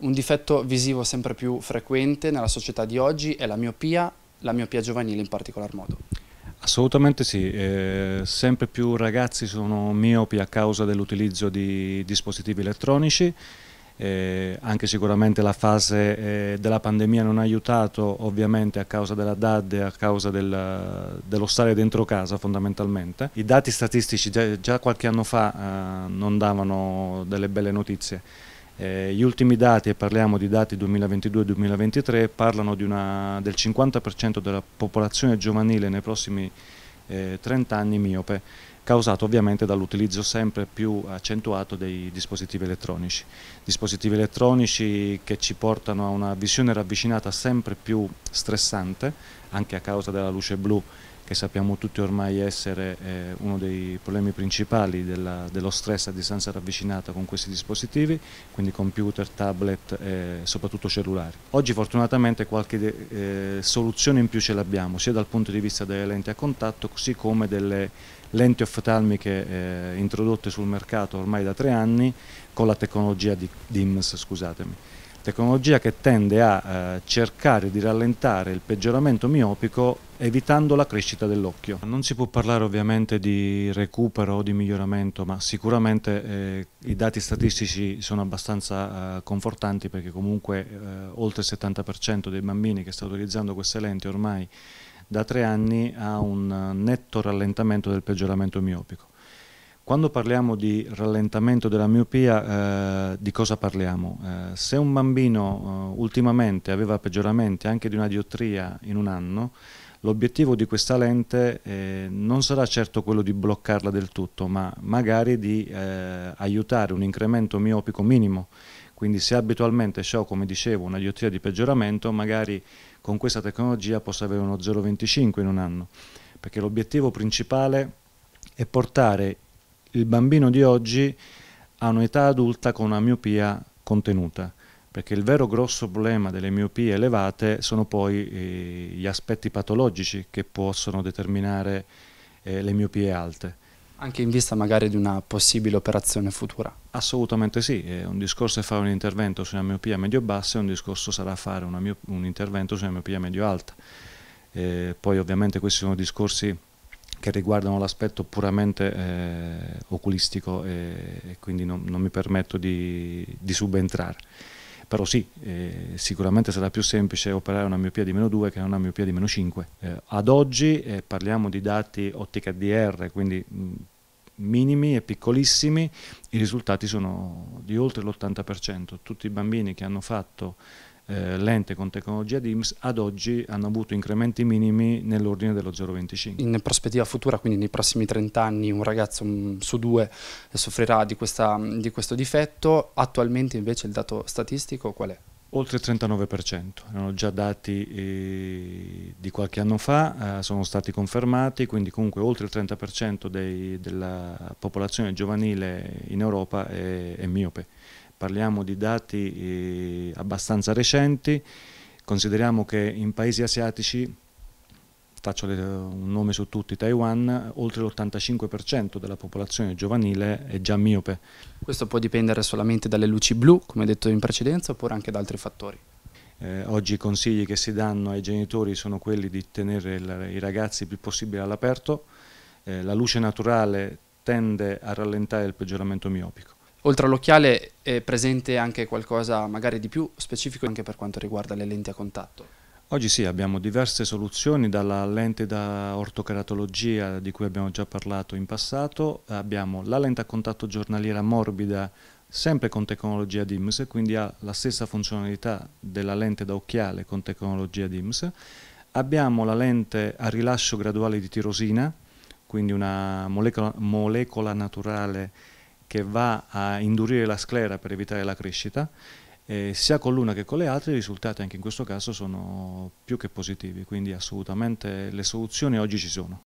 Un difetto visivo sempre più frequente nella società di oggi è la miopia, la miopia giovanile in particolar modo. Assolutamente sì, eh, sempre più ragazzi sono miopi a causa dell'utilizzo di dispositivi elettronici, eh, anche sicuramente la fase eh, della pandemia non ha aiutato ovviamente a causa della DAD e a causa del, dello stare dentro casa fondamentalmente. I dati statistici già, già qualche anno fa eh, non davano delle belle notizie. Eh, gli ultimi dati, e parliamo di dati 2022-2023, parlano una, del 50% della popolazione giovanile nei prossimi eh, 30 anni miope, causato ovviamente dall'utilizzo sempre più accentuato dei dispositivi elettronici. Dispositivi elettronici che ci portano a una visione ravvicinata sempre più stressante, anche a causa della luce blu che sappiamo tutti ormai essere eh, uno dei problemi principali della, dello stress a distanza ravvicinata con questi dispositivi, quindi computer, tablet e soprattutto cellulari. Oggi fortunatamente qualche eh, soluzione in più ce l'abbiamo, sia dal punto di vista delle lenti a contatto, così come delle lenti oftalmiche eh, introdotte sul mercato ormai da tre anni con la tecnologia di DIMS, scusatemi tecnologia che tende a eh, cercare di rallentare il peggioramento miopico evitando la crescita dell'occhio. Non si può parlare ovviamente di recupero o di miglioramento, ma sicuramente eh, i dati statistici sono abbastanza eh, confortanti perché comunque eh, oltre il 70% dei bambini che sta utilizzando queste lenti ormai da tre anni ha un eh, netto rallentamento del peggioramento miopico. Quando parliamo di rallentamento della miopia, eh, di cosa parliamo? Eh, se un bambino eh, ultimamente aveva peggioramenti anche di una diottria in un anno, l'obiettivo di questa lente eh, non sarà certo quello di bloccarla del tutto, ma magari di eh, aiutare un incremento miopico minimo. Quindi se abitualmente ho, come dicevo, una diottria di peggioramento, magari con questa tecnologia posso avere uno 0,25 in un anno, perché l'obiettivo principale è portare il bambino di oggi ha un'età adulta con una miopia contenuta, perché il vero grosso problema delle miopie elevate sono poi eh, gli aspetti patologici che possono determinare eh, le miopie alte. Anche in vista magari di una possibile operazione futura? Assolutamente sì, eh, un discorso è fare un intervento su una miopia medio-bassa e un discorso sarà fare un intervento su una miopia medio-alta. Eh, poi ovviamente questi sono discorsi che riguardano l'aspetto puramente eh, oculistico e, e quindi non, non, mi permetto di, di subentrare. Però sì, eh, sicuramente sarà più semplice operare una miopia di meno 2 che una miopia di meno 5. Eh, ad oggi eh, parliamo di dati ottica DR, quindi mh, mm, minimi e piccolissimi, i risultati sono di oltre l'80%. Tutti i bambini che hanno fatto eh, lente con tecnologia DIMS ad oggi hanno avuto incrementi minimi nell'ordine dello 0,25. In prospettiva futura, quindi nei prossimi 30 anni, un ragazzo su due eh, soffrirà di, questa, di questo difetto. Attualmente invece il dato statistico qual è? Oltre il 39%, erano già dati eh, di qualche anno fa, eh, sono stati confermati, quindi comunque oltre il 30% dei, della popolazione giovanile in Europa è, è miope parliamo di dati eh, abbastanza recenti, consideriamo che in paesi asiatici faccio un nome su tutti, Taiwan, oltre l'85% della popolazione giovanile è già miope. Questo può dipendere solamente dalle luci blu, come detto in precedenza, oppure anche da altri fattori? Eh, oggi i consigli che si danno ai genitori sono quelli di tenere il, i ragazzi il più possibile all'aperto, eh, la luce naturale tende a rallentare il peggioramento miopico. Oltre all'occhiale è presente anche qualcosa magari di più specifico anche per quanto riguarda le lenti a contatto. Oggi sì, abbiamo diverse soluzioni, dalla lente da ortokeratologia di cui abbiamo già parlato in passato, abbiamo la lente a contatto giornaliera morbida sempre con tecnologia DIMS, quindi ha la stessa funzionalità della lente da occhiale con tecnologia DIMS. Abbiamo la lente a rilascio graduale di tirosina, quindi una molecola, molecola naturale che va a indurire la sclera per evitare la crescita, eh, sia con l'una che con le altre i risultati anche in questo caso sono più che positivi, quindi assolutamente le soluzioni oggi ci sono.